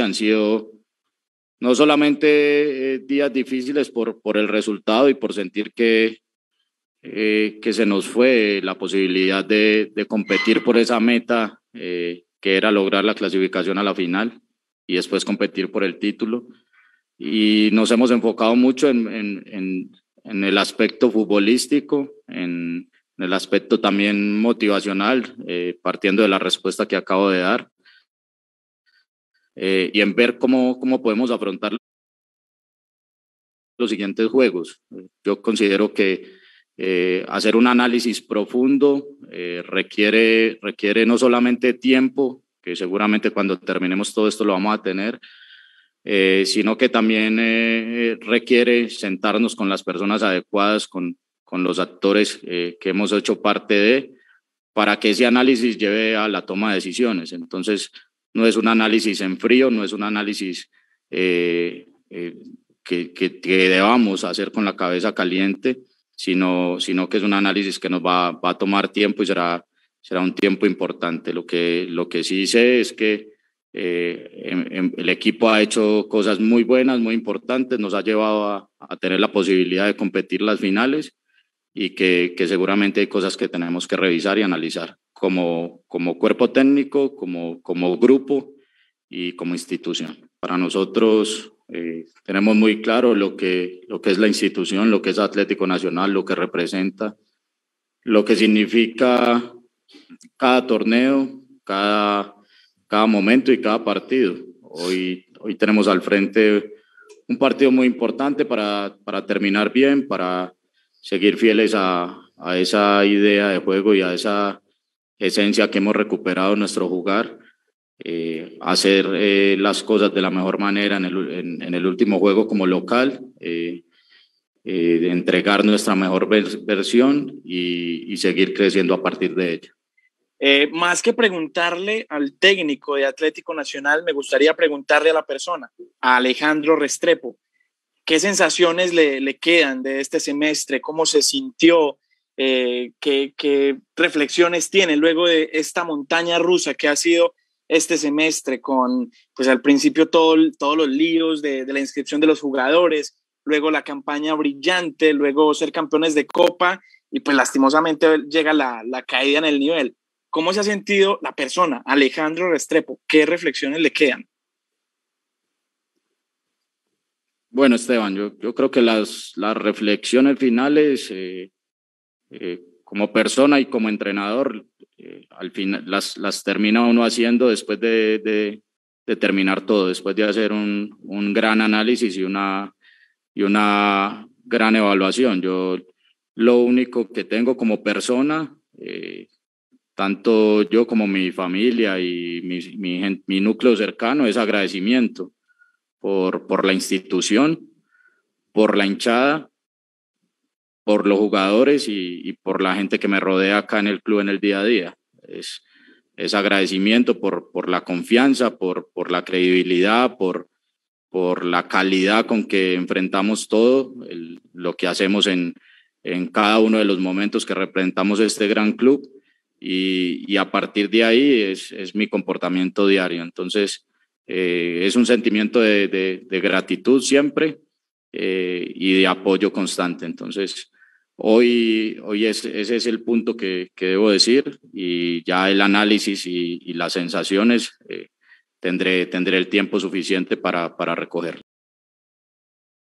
han sido no solamente eh, días difíciles por, por el resultado y por sentir que, eh, que se nos fue la posibilidad de, de competir por esa meta eh, que era lograr la clasificación a la final y después competir por el título. Y nos hemos enfocado mucho en, en, en el aspecto futbolístico, en, el aspecto también motivacional, partiendo de la respuesta que acabo de dar eh, y en ver cómo, cómo podemos afrontar los siguientes juegos. Yo considero que eh, hacer un análisis profundo eh, requiere, requiere no solamente tiempo, que seguramente cuando terminemos todo esto lo vamos a tener, sino que también requiere sentarnos con las personas adecuadas, con, con los actores que hemos hecho parte de, para que ese análisis lleve a la toma de decisiones. Entonces, no es un análisis en frío, no es un análisis eh, eh, que, debamos hacer con la cabeza caliente, sino, sino que es un análisis que nos va, a tomar tiempo y será, será un tiempo importante. Lo que, lo que sí sé es que eh, em, em, el equipo ha hecho cosas muy buenas, muy importantes, nos ha llevado a, tener la posibilidad de competir las finales y que seguramente hay cosas que tenemos que revisar y analizar como, como cuerpo técnico, como, como grupo y como institución. Para nosotros eh, tenemos muy claro lo que, lo que es la institución, lo que es Atlético Nacional, lo que representa, lo que significa cada torneo, cada, cada momento y cada partido. Hoy, hoy tenemos al frente un partido muy importante para, para terminar bien, para seguir fieles a, a esa idea de juego y a esa esencia que hemos recuperado nuestro jugar, eh, hacer eh, las cosas de la mejor manera en el, último juego como local, eh, de entregar nuestra mejor versión y, seguir creciendo a partir de ella. más que preguntarle al técnico de Atlético Nacional, me gustaría preguntarle a la persona, a Alejandro Restrepo, ¿qué sensaciones le, le quedan de este semestre? ¿Cómo se sintió? Eh, qué, reflexiones tiene luego de esta montaña rusa que ha sido este semestre con, pues al principio todo, todos los líos de, la inscripción de los jugadores, luego la campaña brillante, luego ser campeones de copa y pues lastimosamente llega la, caída en el nivel. ¿Cómo se ha sentido la persona, Alejandro Restrepo? ¿Qué reflexiones le quedan? Bueno, Esteban, yo, yo creo que las, las reflexiones finales eh, eh, como persona y como entrenador, eh, al final las, las termina uno haciendo después de, de, terminar todo, después de hacer un, un, gran análisis y una, y una gran evaluación. Yo lo único que tengo como persona, eh, tanto yo como mi familia y mi, mi, mi núcleo cercano, es agradecimiento por, por la institución, por la hinchada por los jugadores y, por la gente que me rodea acá en el club en el día a día. Es, es agradecimiento por, por la confianza, por, por la credibilidad, por, por la calidad con que enfrentamos todo, lo que hacemos en, en cada uno de los momentos que representamos este gran club. Y, a partir de ahí es, es mi comportamiento diario. Entonces, eh, es un sentimiento de, de, gratitud siempre eh, y de apoyo constante. Entonces, Hoy, hoy ese es el punto que, que, debo decir y ya el análisis y, las sensaciones eh, tendré, tendré el tiempo suficiente para, para recogerlo.